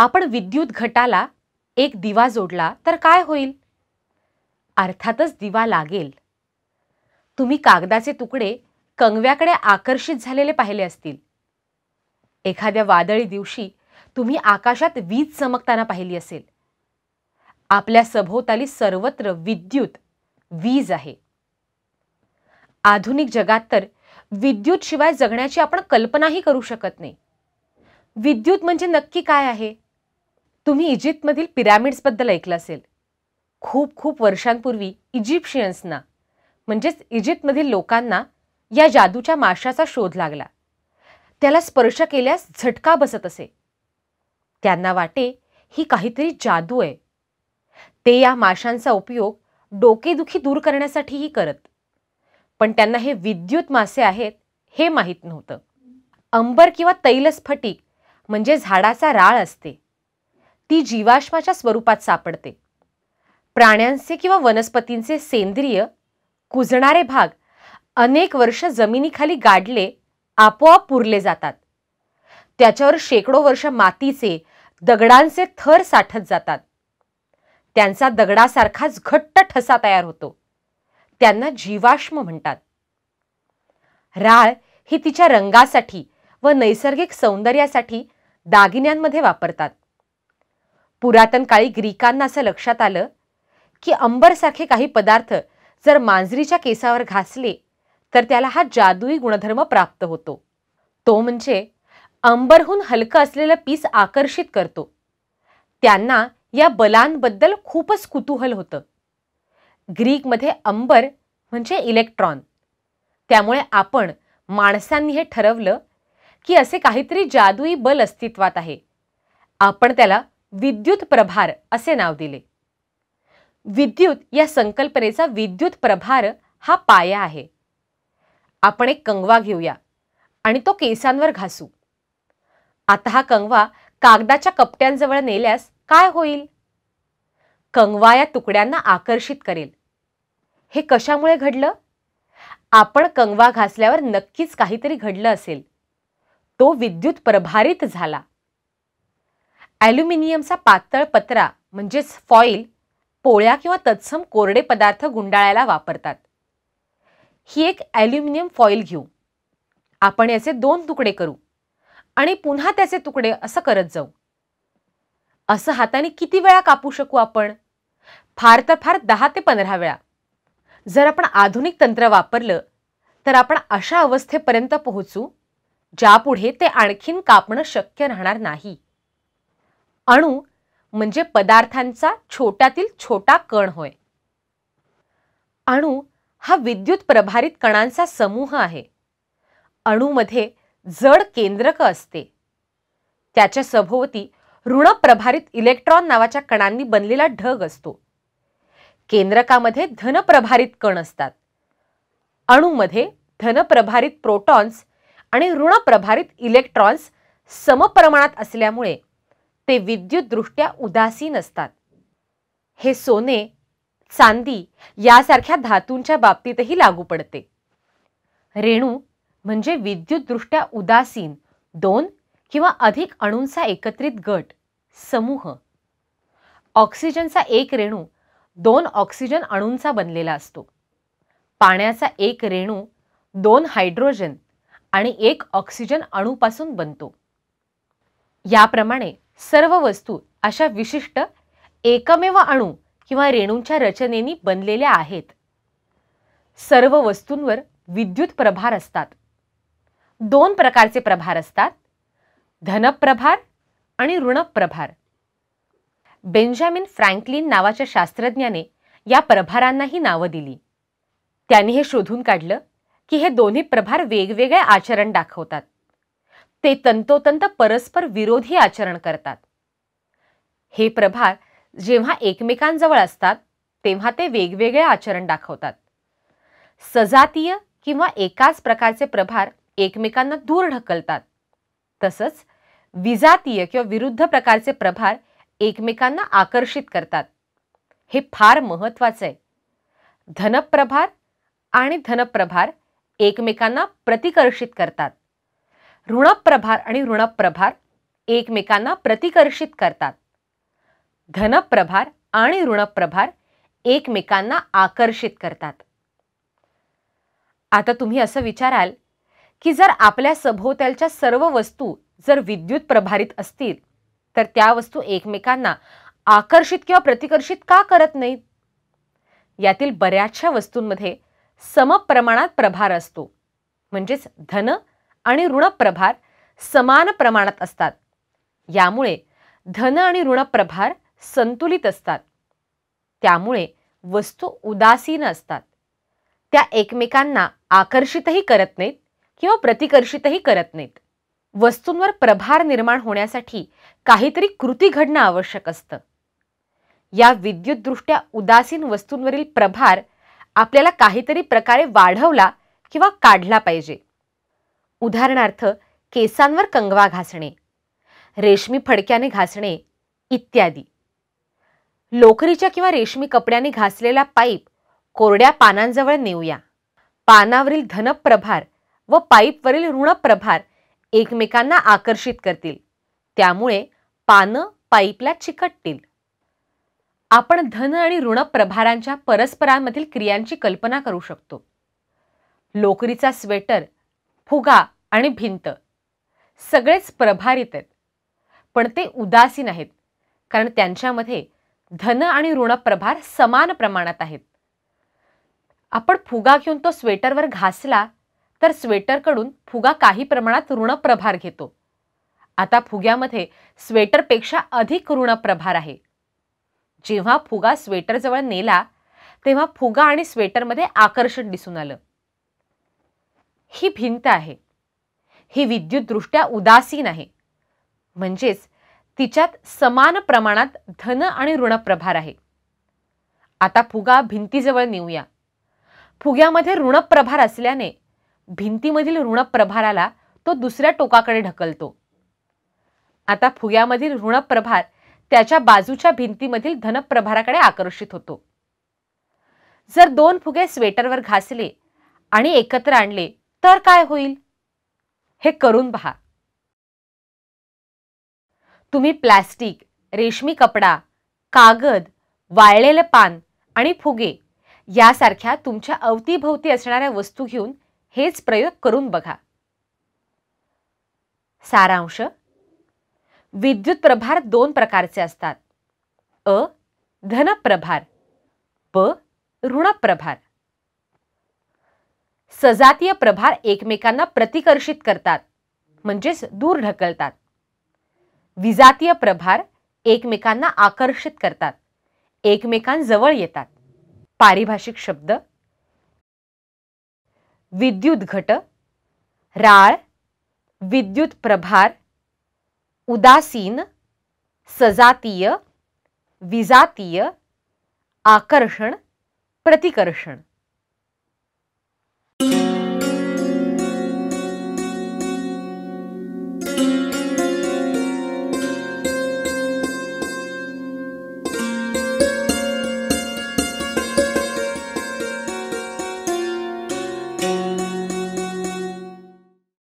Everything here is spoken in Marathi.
आपण विद्युत घटाला एक दिवा जोडला तर काय होईल अर्थातच दिवा लागेल तुम्ही कागदाचे तुकडे कंगव्याकडे आकर्षित झालेले पाहिले असतील एखाद्या वादळी दिवशी तुम्ही आकाशात वीज चमकताना पाहिली असेल आपल्या सभोवताली सर्वत्र विद्युत वीज आहे आधुनिक जगात तर विद्युत शिवाय जगण्याची आपण कल्पनाही करू शकत नाही विद्युत म्हणजे नक्की काय आहे तुम्ही इजिप्तमधील पिरॅमिड्सबद्दल ऐकलं असेल खूप खूप वर्षांपूर्वी इजिप्शियन्सना म्हणजेच इजिप्तमधील लोकांना या जादूच्या माशाचा शोध लागला त्याला स्पर्श केल्यास झटका बसत असे त्यांना वाटे ही काहीतरी जादू आहे ते या माशांचा उपयोग डोकेदुखी दूर करण्यासाठीही करत पण त्यांना हे विद्युत मासे आहेत हे माहीत नव्हतं अंबर किंवा तैलस्फटिक म्हणजे झाडाचा राळ असते ती जीवाश्माच्या स्वरूपात सापडते प्राण्यांचे किंवा वनस्पतींचे सेंद्रिय कुजणारे भाग अनेक वर्ष जमिनीखाली गाडले आपोआप पुरले जातात त्याच्यावर शेकडो वर्ष मातीचे दगडांचे थर साठत जातात त्यांचा दगडासारखाच घट्ट ठसा तयार होतो त्यांना जीवाश्म म्हणतात राळ ही तिच्या रंगासाठी व नैसर्गिक सौंदर्यासाठी दागिन्यांमध्ये वापरतात पुरातन काळी ग्रीकांना असं लक्षात आलं की अंबरसारखे काही पदार्थ जर मांजरीच्या केसावर घासले तर त्याला हा जादुई गुणधर्म प्राप्त होतो तो म्हणजे अंबरहून हलकं असलेलं पीस आकर्षित करतो त्यांना या बलांबद्दल खूपच कुतूहल होतं ग्रीकमध्ये अंबर म्हणजे इलेक्ट्रॉन त्यामुळे आपण माणसांनी हे ठरवलं की असे काहीतरी जादुई बल अस्तित्वात आहे आपण त्याला विद्युत प्रभार असे नाव दिले विद्युत या संकल्पनेचा विद्युत प्रभार हा पाया आहे आपण एक कंगवा घेऊया आणि तो केसांवर घासू आता हा कंगवा कागदाच्या कपट्यांजवळ नेल्यास काय होईल कंगवा या तुकड्यांना आकर्षित करेल हे कशामुळे घडलं आपण कंगवा घासल्यावर नक्कीच काहीतरी घडलं असेल तो विद्युत प्रभारित झाला ॲल्युमिनियमचा पातळ पत्रा म्हणजेच फॉईल पोळ्या किंवा तत्सम कोरडे पदार्थ गुंडाळायला वापरतात ही एक ॲल्युमिनियम फॉईल घेऊ आपण याचे दोन तुकडे करू आणि पुन्हा त्याचे तुकडे असं करत जाऊ असं हाताने किती वेळा कापू शकू आपण फार तर फार दहा ते पंधरा वेळा जर आपण आधुनिक तंत्र वापरलं तर आपण अशा अवस्थेपर्यंत पोहोचू ज्यापुढे ते आणखीन कापणं शक्य राहणार नाही अणू म्हणजे पदार्थांचा छोट्यातील छोटा कण होय अणू हा विद्युत प्रभारित कणांचा समूह आहे अणूमध्ये जड केंद्रक असते त्याच्या सभोवती ऋण प्रभारित इलेक्ट्रॉन नावाच्या कणांनी बनलेला ढग असतो केंद्रकामध्ये धन प्रभारित कण असतात अणूमध्ये प्रभारित प्रोटॉन्स आणि ऋण प्रभारित इलेक्ट्रॉन्स समप्रमाणात असल्यामुळे ते विद्युतदृष्ट्या उदासीन असतात हे सोने चांदी यासारख्या धातूंच्या बाबतीतही लागू पडते रेणू म्हणजे विद्युतदृष्ट्या उदासीन दोन किंवा अधिक अणूंचा एकत्रित गट समूह ऑक्सिजनचा एक रेणू दोन ऑक्सिजन अणूंचा बनलेला असतो पाण्याचा एक रेणू दोन हायड्रोजन आणि एक ऑक्सिजन अणूपासून बनतो याप्रमाणे सर्व वस्तू अशा विशिष्ट एकमेव अणू किंवा रेणूंच्या रचनेनी बनलेल्या आहेत सर्व वस्तूंवर विद्युत प्रभार असतात दोन प्रकारचे प्रभार असतात धनप्रभार आणि ऋणप्रभार बेंजामिन फ्रँकलिन नावाच्या शास्त्रज्ञाने या प्रभारांनाही नावं दिली त्यांनी हे शोधून काढलं की हे दोन्ही प्रभार वेगवेगळे आचरण दाखवतात ते तंतोतंत परस्पर विरोधी आचरण करतात हे प्रभार जेव्हा एकमेकांजवळ असतात तेव्हा ते वेगवेगळे आचरण दाखवतात सजातीय किंवा एकाच प्रकारचे प्रभार एकमेकांना दूर ढकलतात तसंच विजातीय किंवा विरुद्ध प्रकारचे प्रभार एकमेकांना आकर्षित करतात हे फार महत्वाचं आहे धनप्रभार आणि धनप्रभार एकमेकांना प्रतिकर्षित करतात ऋणप्रभार आणि ऋणप्रभार एकमेकांना प्रतिकर्षित करतात धनप्रभार आणि ऋणप्रभार एकमेकांना आकर्षित करतात आता तुम्ही असं विचाराल की जर आपल्या सभोवतालच्या सर्व वस्तू जर विद्युत प्रभारित असतील तर त्या वस्तू एकमेकांना आकर्षित किंवा प्रतिकर्षित का करत नाहीत यातील बऱ्याचशा वस्तूंमध्ये समप्रमाणात प्रभार असतो म्हणजेच धन आणि ऋणप्रभार समान प्रमाणात असतात यामुळे धन आणि ऋणप्रभार संतुलित असतात त्यामुळे वस्तू उदासीन असतात त्या एकमेकांना आकर्षितही करत नाहीत किंवा प्रतिकर्षितही करत नाहीत वस्तूंवर प्रभार निर्माण होण्यासाठी काहीतरी कृती घडणं आवश्यक असतं या विद्युतदृष्ट्या उदासीन वस्तूंवरील प्रभार आपल्याला काहीतरी प्रकारे वाढवला किंवा काढला पाहिजे उदाहरणार्थ केसांवर कंगवा घासणे रेशमी फडक्याने घासणे इत्यादी लोकरीच्या किंवा रेशमी कपड्याने घासलेला पाईप कोरड्या पानांजवळ नेऊया पानावरील धनप्रभार व पाईपवरील ऋणप्रभार एकमेकांना आकर्षित करतील त्यामुळे पानं पाईपला चिकटतील आपण धन आणि ऋण प्रभारांच्या परस्परांमधील क्रियांची कल्पना करू शकतो लोकरीचा स्वेटर फुगा आणि भिंत सगळेच प्रभारित आहेत पण ते उदासीन आहेत कारण त्यांच्यामध्ये धन आणि ऋण प्रभार समान प्रमाणात आहेत आपण फुगा घेऊन तो स्वेटरवर घासला तर स्वेटरकडून फुगा काही प्रमाणात ऋण प्रभार घेतो आता फुग्यामध्ये स्वेटरपेक्षा अधिक ऋण प्रभार आहे जेव्हा फुगा स्वेटरजवळ नेला तेव्हा फुगा आणि स्वेटरमध्ये आकर्षण दिसून आलं ही भिंत आहे ही विद्युतदृष्ट्या उदासीन आहे म्हणजेच तिच्यात समान प्रमाणात धन आणि ऋणप्रभार आहे आता फुगा भिंतीजवळ नेऊया फुग्यामध्ये ऋणप्रभार असल्याने भिंतीमधील ऋणप्रभाराला तो दुसऱ्या टोकाकडे ढकलतो आता फुग्यामधील ऋणप्रभार त्याच्या बाजूच्या भिंतीमधील धनप्रभाराकडे आकर्षित होतो जर दोन फुगे स्वेटरवर घासले आणि एकत्र आणले तर काय होईल हे करून पहा तुम्ही प्लास्टिक रेशमी कपडा कागद वाळलेले पान आणि फुगे यासारख्या तुमच्या अवतीभोवती असणाऱ्या वस्तू घेऊन हेच प्रयोग करून बघा सारांश विद्युत प्रभार दोन प्रकारचे असतात अ धनप्रभार प ऋणप्रभार सजातीय प्रभार एकमेकांना प्रतिकर्षित करतात म्हणजेच दूर ढकलतात विजातीय प्रभार एकमेकांना आकर्षित करतात एकमेकांजवळ येतात पारिभाषिक शब्द विद्युत घट राळ विद्युत प्रभार उदासीन सजातीय विजातीय आकर्षण प्रतिकर्षण